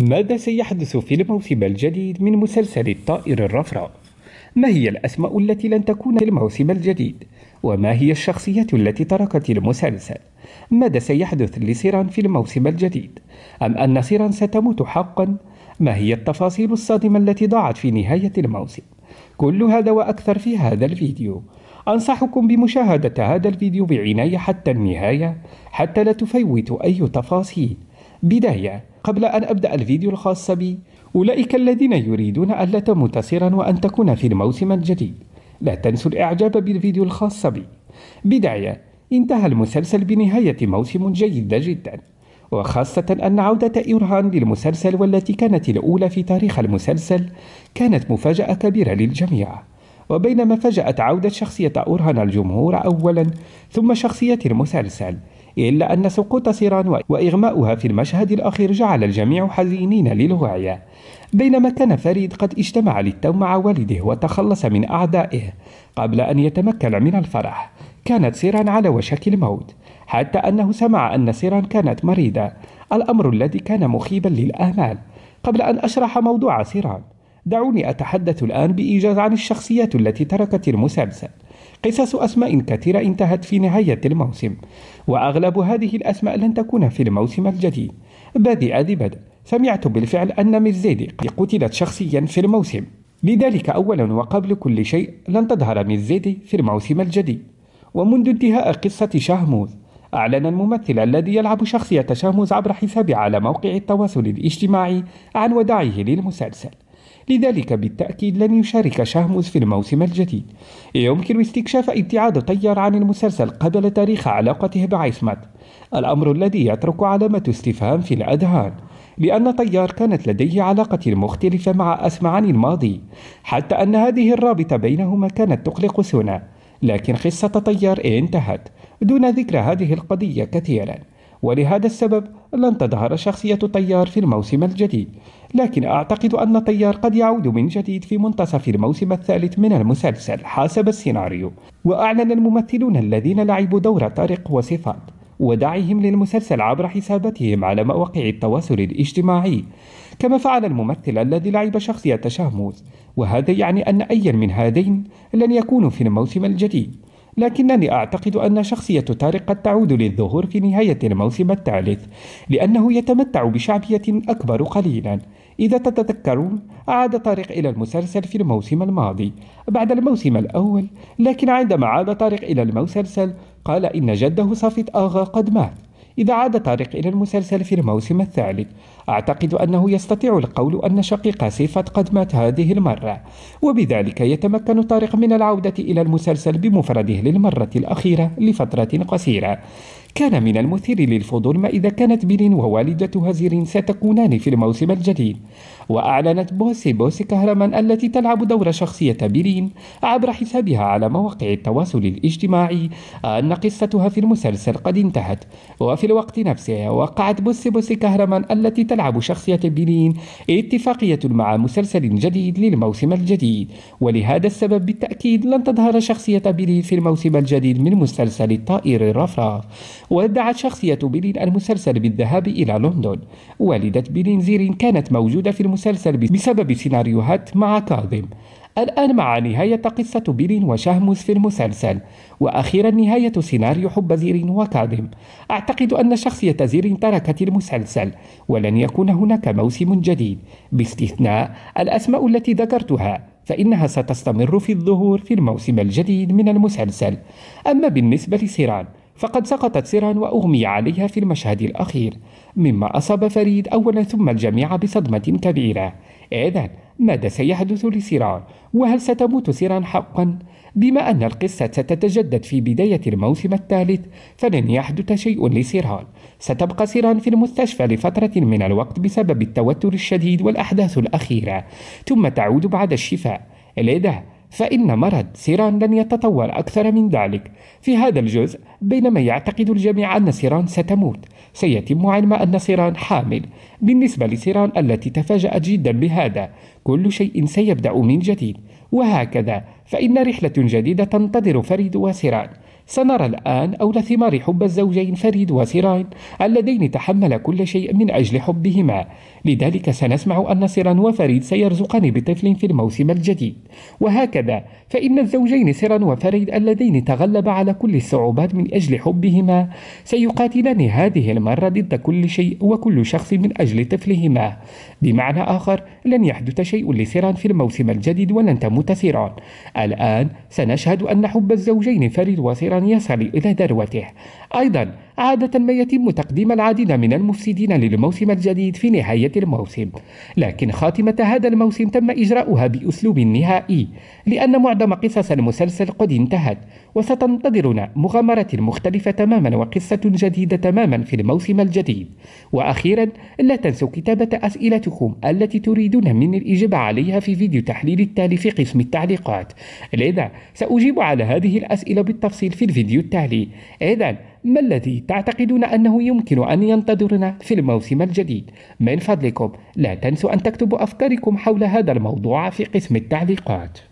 ماذا سيحدث في الموسم الجديد من مسلسل الطائر الرفراف؟ ما هي الأسماء التي لن تكون في الموسم الجديد؟ وما هي الشخصيات التي تركت المسلسل؟ ماذا سيحدث لسيران في الموسم الجديد؟ أم أن سيران ستموت حقا؟ ما هي التفاصيل الصادمة التي ضاعت في نهاية الموسم؟ كل هذا وأكثر في هذا الفيديو أنصحكم بمشاهدة هذا الفيديو بعناية حتى النهاية حتى لا تفوتوا أي تفاصيل بداية قبل أن أبدأ الفيديو الخاص بي أولئك الذين يريدون ألا تموت سرا وأن تكون في الموسم الجديد لا تنسوا الإعجاب بالفيديو الخاص بي بداية انتهى المسلسل بنهاية موسم جيد جدا وخاصة أن عودة إيرهان للمسلسل والتي كانت الأولى في تاريخ المسلسل كانت مفاجأة كبيرة للجميع وبينما فجأت عودة شخصية أورهان الجمهور أولا ثم شخصية المسلسل إلا أن سقوط سيران وإغماؤها في المشهد الأخير جعل الجميع حزينين للغاية بينما كان فريد قد اجتمع للتو مع والده وتخلص من أعدائه قبل أن يتمكن من الفرح كانت سيران على وشك الموت حتى أنه سمع أن سيران كانت مريضة الأمر الذي كان مخيبا للآمال قبل أن أشرح موضوع سيران دعوني أتحدث الآن بإيجاز عن الشخصيات التي تركت المسلسل قصص أسماء كثيرة انتهت في نهاية الموسم وأغلب هذه الأسماء لن تكون في الموسم الجديد بادئ ذي بدء سمعت بالفعل أن ميزيدي قد قتلت شخصيا في الموسم لذلك أولا وقبل كل شيء لن تظهر ميزيدي في الموسم الجديد ومنذ انتهاء قصة شاهموز أعلن الممثل الذي يلعب شخصية شاموز عبر حسابه على موقع التواصل الاجتماعي عن وداعه للمسلسل لذلك بالتأكيد لن يشارك شهمز في الموسم الجديد يمكن استكشاف ابتعاد طيار عن المسلسل قبل تاريخ علاقته بعصمت الأمر الذي يترك علامة استفهام في الأذهان لأن طيار كانت لديه علاقة مختلفة مع أسمع عن الماضي حتى أن هذه الرابطة بينهما كانت تقلق سنة لكن قصة طيار انتهت دون ذكر هذه القضية كثيرا ولهذا السبب لن تظهر شخصية طيار في الموسم الجديد لكن أعتقد أن طيار قد يعود من جديد في منتصف الموسم الثالث من المسلسل حسب السيناريو وأعلن الممثلون الذين لعبوا دور طارق وصفات ودعيهم للمسلسل عبر حساباتهم على مواقع التواصل الاجتماعي كما فعل الممثل الذي لعب شخصية شاموس وهذا يعني أن أيا من هذين لن يكونوا في الموسم الجديد لكنني أعتقد أن شخصية طارق قد تعود للظهور في نهاية الموسم الثالث لأنه يتمتع بشعبية أكبر قليلا إذا تتذكرون عاد طارق إلى المسلسل في الموسم الماضي بعد الموسم الأول لكن عندما عاد طارق إلى المسلسل قال إن جده صافت آغا قد مات إذا عاد طارق إلى المسلسل في الموسم الثالث أعتقد أنه يستطيع القول أن شقيق سيفت قد مات هذه المرة وبذلك يتمكن طارق من العودة إلى المسلسل بمفرده للمرة الأخيرة لفترة قصيرة كان من المثير للفضول ما إذا كانت بيلين ووالدتها زيرين ستكونان في الموسم الجديد وأعلنت بوسي بوسي كهرمان التي تلعب دور شخصية بيلين عبر حسابها على مواقع التواصل الاجتماعي أن قصتها في المسلسل قد انتهت وفي الوقت نفسه وقعت بوسي بوسي كهرمان التي تلعب تلعب شخصية بلين اتفاقية مع مسلسل جديد للموسم الجديد ولهذا السبب بالتأكيد لن تظهر شخصية بلين في الموسم الجديد من مسلسل الطائر الرفراف وادعت شخصية بلين المسلسل بالذهاب إلى لندن والدة بلين زيرين كانت موجودة في المسلسل بسبب سيناريوهات مع كاظم الآن مع نهاية قصة بيل وشهمس في المسلسل وأخيرا نهاية سيناريو حب زير وكاظم أعتقد أن شخصية زير تركت المسلسل ولن يكون هناك موسم جديد باستثناء الأسماء التي ذكرتها فإنها ستستمر في الظهور في الموسم الجديد من المسلسل أما بالنسبة لسيران فقد سقطت سيران وأغمي عليها في المشهد الأخير مما أصاب فريد أولا ثم الجميع بصدمة كبيرة إذا ماذا سيحدث لسيران وهل ستموت سيران حقا بما أن القصة ستتجدد في بداية الموسم الثالث فلن يحدث شيء لسيران ستبقى سيران في المستشفى لفترة من الوقت بسبب التوتر الشديد والأحداث الأخيرة ثم تعود بعد الشفاء لذا فإن مرض سيران لن يتطور أكثر من ذلك في هذا الجزء بينما يعتقد الجميع أن سيران ستموت سيتم علم أن سيران حامل بالنسبة لسيران التي تفاجأت جدا بهذا كل شيء سيبدأ من جديد وهكذا فإن رحلة جديدة تنتظر فريد وسيران سنرى الآن أولى ثمار حب الزوجين فريد وسيران اللذين تحمل كل شيء من أجل حبهما لذلك سنسمع أن سيران وفريد سيرزقان بطفل في الموسم الجديد وهكذا فإن الزوجين سيران وفريد اللذين تغلب على كل الصعوبات من أجل حبهما سيقاتلان هذه المرة ضد كل شيء وكل شخص من أجل طفلهما بمعنى آخر لن يحدث شيء لسيران في الموسم الجديد ولن تموت سيران الآن سنشهد أن حب الزوجين فريد وسيران أن يصل إلى ذروته أيضا عادة ما يتم تقديم العديد من المفسدين للموسم الجديد في نهاية الموسم لكن خاتمة هذا الموسم تم إجراؤها بأسلوب نهائي لأن معظم قصص المسلسل قد انتهت وستنتظرنا مغامرة مختلفة تماما وقصة جديدة تماما في الموسم الجديد وأخيرا لا تنسوا كتابة أسئلتكم التي تريدون من الإجابة عليها في فيديو تحليل التالي في قسم التعليقات لذا سأجيب على هذه الأسئلة بالتفصيل في الفيديو التالي إذا ما الذي تعتقدون أنه يمكن أن ينتظرنا في الموسم الجديد؟ من فضلكم لا تنسوا أن تكتبوا أفكاركم حول هذا الموضوع في قسم التعليقات